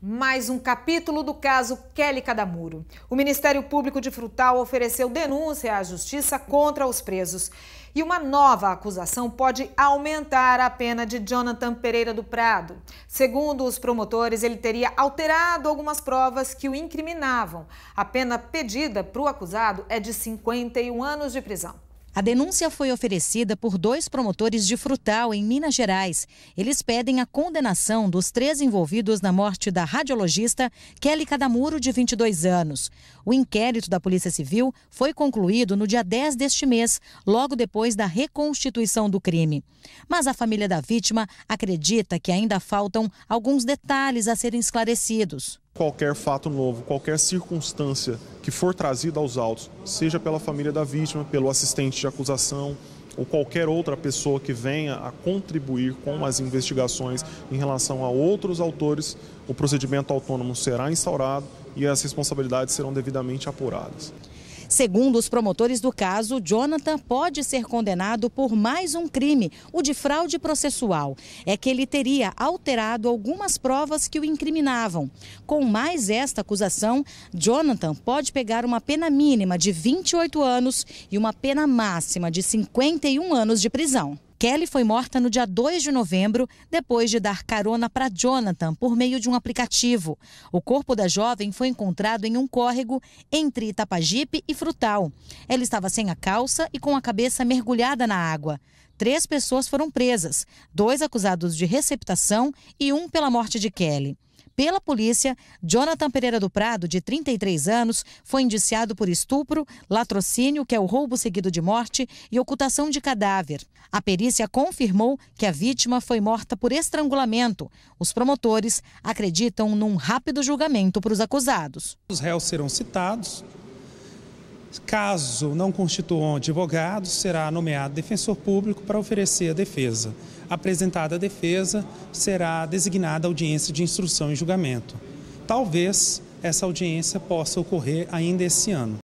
Mais um capítulo do caso Kelly Cadamuro. O Ministério Público de Frutal ofereceu denúncia à justiça contra os presos. E uma nova acusação pode aumentar a pena de Jonathan Pereira do Prado. Segundo os promotores, ele teria alterado algumas provas que o incriminavam. A pena pedida para o acusado é de 51 anos de prisão. A denúncia foi oferecida por dois promotores de Frutal, em Minas Gerais. Eles pedem a condenação dos três envolvidos na morte da radiologista Kelly Cadamuro, de 22 anos. O inquérito da Polícia Civil foi concluído no dia 10 deste mês, logo depois da reconstituição do crime. Mas a família da vítima acredita que ainda faltam alguns detalhes a serem esclarecidos qualquer fato novo, qualquer circunstância que for trazida aos autos, seja pela família da vítima, pelo assistente de acusação ou qualquer outra pessoa que venha a contribuir com as investigações em relação a outros autores, o procedimento autônomo será instaurado e as responsabilidades serão devidamente apuradas. Segundo os promotores do caso, Jonathan pode ser condenado por mais um crime, o de fraude processual. É que ele teria alterado algumas provas que o incriminavam. Com mais esta acusação, Jonathan pode pegar uma pena mínima de 28 anos e uma pena máxima de 51 anos de prisão. Kelly foi morta no dia 2 de novembro, depois de dar carona para Jonathan por meio de um aplicativo. O corpo da jovem foi encontrado em um córrego entre Itapajipe e Frutal. Ela estava sem a calça e com a cabeça mergulhada na água. Três pessoas foram presas, dois acusados de receptação e um pela morte de Kelly pela polícia, Jonathan Pereira do Prado, de 33 anos, foi indiciado por estupro, latrocínio, que é o roubo seguido de morte, e ocultação de cadáver. A perícia confirmou que a vítima foi morta por estrangulamento. Os promotores acreditam num rápido julgamento para os acusados. Os réus serão citados Caso não constituam advogado, será nomeado defensor público para oferecer a defesa. Apresentada a defesa, será designada audiência de instrução e julgamento. Talvez essa audiência possa ocorrer ainda esse ano.